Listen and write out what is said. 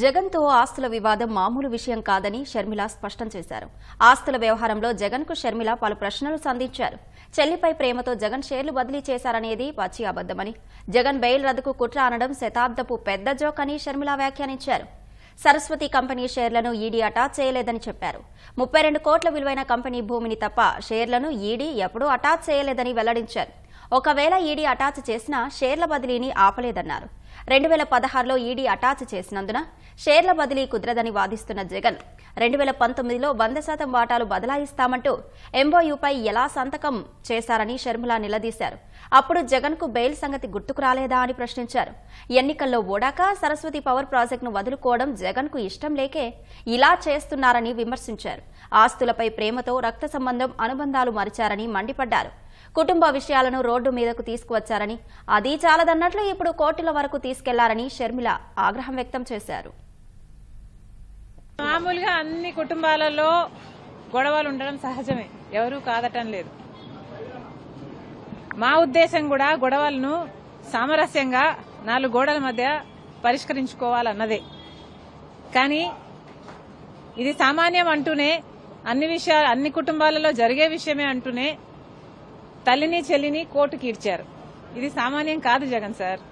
జగన్తో ఆస్తుల వివాదం మామూలు విషయం కాదని షర్మిల స్పష్టం చేశారు ఆస్తుల వ్యవహారంలో జగన్కు షర్మిల పలు ప్రశ్నలు సంధించారు చెల్లిపై ప్రేమతో జగన్ షేర్లు బదిలీ చేశారనేది పచ్చి అబద్దమని జగన్ బెయిల్ రద్దుకు కుట్ర అనడం శతాబ్దపు పెద్ద జోక్ అని షర్మిల వ్యాఖ్యానించారు సరస్వతి కంపెనీ షేర్లను ఈడీ అటాచ్ చేయలేదని చెప్పారు ముప్పై రెండు కోట్ల విలువైన కంపెనీ భూమిని తప్ప షేర్లను ఈడీ ఎప్పుడూ అటాచ్ చేయలేదని వెల్లడించారు ఒకవేళ ఈడీ అటాచ్ చేసినా షేర్ల బదిలీని ఆపలేదన్నారు రెండు వేల పదహారులో ఈడీ అటాచ్ చేసినందున షేర్ల బదిలీ కుదరదని వాదిస్తున్న జగన్ రెండు వేల పంతొమ్మిదిలో వంద శాతం వాటాలు బదలాయిస్తామంటూ ఎంఓయూపై ఎలా సంతకం చేశారని షర్మిల నిలదీశారు అప్పుడు జగన్కు బెయిల్ సంగతి గుర్తుకు రాలేదా అని ప్రశ్నించారు ఎన్నికల్లో ఓడాక సరస్వతి పవర్ ప్రాజెక్టును వదులుకోవడం జగన్కు ఇష్టం లేకే ఇలా చేస్తున్నారని విమర్శించారు ఆస్తులపై ప్రేమతో రక్త సంబంధం అనుబంధాలు మరిచారని మండిపడ్డారు కుటుంబ విషయాలను రోడ్డు మీదకు తీసుకువచ్చారని అది చాలదన్నట్లు ఇప్పుడు కోర్టుల వరకు తీసుకెళ్లారని షర్మిల ఆగ్రహం వ్యక్తం చేశారు మామూలుగా అన్ని కుటుంబాలలో గొడవలు ఉండడం సహజమే ఎవరూ కాదటం లేదు మా ఉద్దేశం కూడా గొడవలను సామరస్యంగా నాలుగు గోడల మధ్య పరిష్కరించుకోవాలన్నదే కానీ ఇది సామాన్యం అంటూనే అన్ని విషయాలు అన్ని కుటుంబాలలో జరిగే విషయమే అంటూనే తల్లిని చెల్లిని కోర్టుకి ఇచ్చారు ఇది సామాన్యం కాదు జగన్ సార్